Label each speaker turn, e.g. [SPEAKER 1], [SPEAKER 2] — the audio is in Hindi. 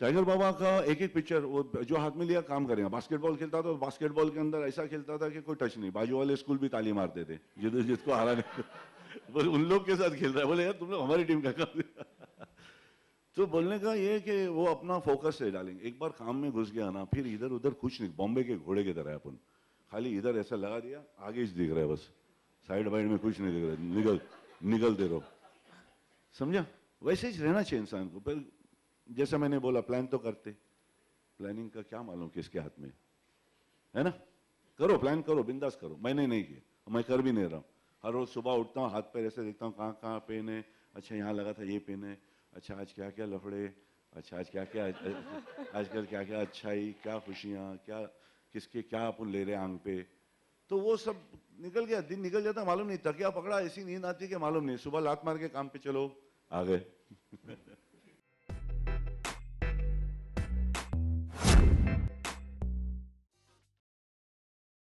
[SPEAKER 1] टाइगर बाबा का एक एक पिक्चर वो जो हाथ में लिया काम करेगा बास्केटबॉल खेलता था बास्केटबॉल के अंदर ऐसा खेलता था कि कोई टच नहीं बाजू वाले स्कूल भी ताली मारते थे जिस जिसको हराने बोले उन लोग के साथ खेल रहा है बोले यार तुम लोग हमारी टीम का काम तो बोलने का ये कि वो अपना फोकस से डालेंगे एक बार काम में घुस गया ना फिर इधर उधर कुछ नहीं बॉम्बे के घोड़े की तरह अपन खाली इधर ऐसा लगा दिया आगे ही दिख रहा है बस साइड वाइड में कुछ नहीं दिख रहा निकल निकलते रहो समझा वैसे ही रहना चाहिए इंसान को पर जैसे मैंने बोला प्लान तो करते प्लानिंग का क्या मालूम किसके हाथ में है ना करो प्लान करो बिंदास करो मैंने नहीं किया मैं कर भी नहीं रहा हूँ हर रोज सुबह उठता हूँ हाथ पैर ऐसे देखता हूँ कहाँ कहाँ पेन है अच्छा यहाँ लगा था ये पेन है अच्छा आज क्या क्या लफड़े अच्छा आज क्या क्या आज कल क्या क्या अच्छाई क्या खुशियाँ क्या किसके क्या अपन ले रहे हैं आंग पे तो वो सब निकल गया दिन निकल जाता मालूम नहीं तकिया पकड़ा ऐसी नींद आती कि मालूम नहीं सुबह लात मार के काम पे चलो आ गए